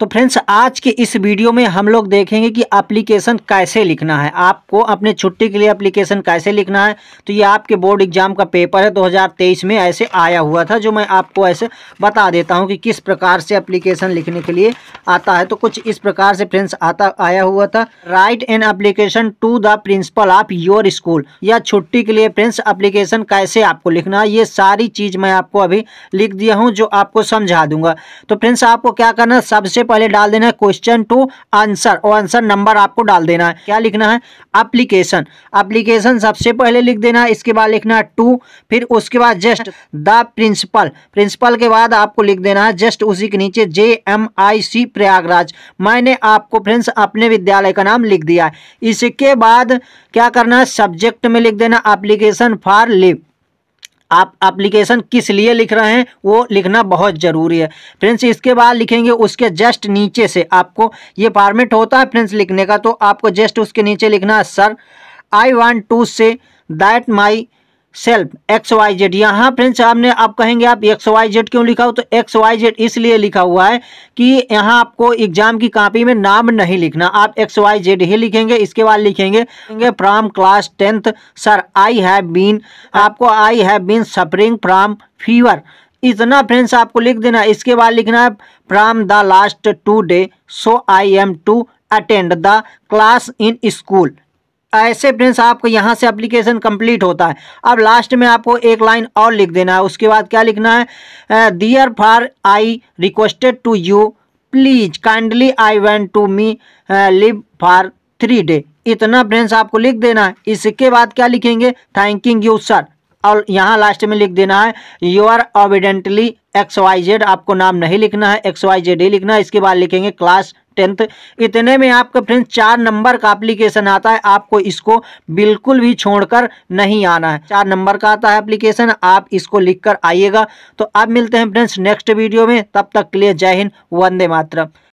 तो फ्रेंड्स आज के इस वीडियो में हम लोग देखेंगे कि एप्लीकेशन कैसे लिखना है आपको अपने छुट्टी के लिए एप्लीकेशन कैसे लिखना है तो ये आपके बोर्ड एग्जाम का पेपर है 2023 में ऐसे आया हुआ था जो मैं आपको ऐसे बता देता हूँ कि किस प्रकार से अप्लीकेशन लिखने के लिए आता है तो कुछ इस प्रकार से फ्रेंड्स आता आया हुआ था write an application to the principal of your school या छुट्टी के लिए फ्रेंड्स अप्लीकेशन कैसे आपको लिखना है ये सारी चीज़ मैं आपको अभी लिख दिया हूँ जो आपको समझा दूंगा तो फ्रेंड्स आपको क्या करना सबसे पहले डाल देना है क्वेश्चन टू आंसर और आंसर नंबर आपको डाल देना है क्या लिखना है अप्लीकेशन अप्लीकेशन सबसे पहले लिख देना है इसके बाद लिखना है टू फिर उसके बाद जस्ट द प्रिंसिपल प्रिंसिपल के बाद आपको लिख देना है जस्ट उसी के नीचे जे एम आई सी प्रयागराज मैंने आपको फ्रेंड्स अपने विद्यालय का नाम लिख दिया है इसके बाद क्या करना है सब्जेक्ट में लिख देना एप्लीकेशन फॉर लिव आप एप्लीकेशन किस लिए लिख रहे हैं वो लिखना बहुत ज़रूरी है फ्रेंड्स इसके बाद लिखेंगे उसके जस्ट नीचे से आपको ये फॉर्मेट होता है फ्रेंड्स लिखने का तो आपको जस्ट उसके नीचे लिखना है sir I want to say that myself X Y Z यहाँ फ्रेंड्स आपने आप कहेंगे आप एक्स वाई जेड क्यों लिखा हो तो एक्स वाई जेड इसलिए लिखा हुआ है कि यहाँ आपको एग्जाम की कॉपी में नाम नहीं लिखना आप एक्स वाई जेड ही लिखेंगे इसके बाद लिखेंगे from class tenth sir I have been आपको I have been suffering from fever इतना फ्रेंड्स आपको लिख देना इसके बाद लिखना है from the last two day so I am to attend the class in school ऐसे फ्रेंड्स आपको यहाँ से एप्लीकेशन कंप्लीट होता है अब लास्ट में आपको एक लाइन और लिख देना है उसके बाद क्या लिखना है therefore I requested to you please kindly I want to me leave for three day इतना फ्रेंड्स आपको लिख देना है इसके बाद क्या लिखेंगे थैंकिंग यू सर और यहाँ लास्ट में लिख देना है you are obediently X Y Z आपको नाम नहीं लिखना है एक्स वाई जेड ही लिखना है इसके बाद लिखेंगे क्लास टेंथ इतने में आपका फ्रेंड्स चार नंबर का एप्लीकेशन आता है आपको इसको बिल्कुल भी छोड़कर नहीं आना है चार नंबर का आता है एप्लीकेशन आप इसको लिख कर आइएगा तो अब मिलते हैं फ्रेंड्स नेक्स्ट वीडियो में तब तक के लिए जय हिंद वंदे मातरम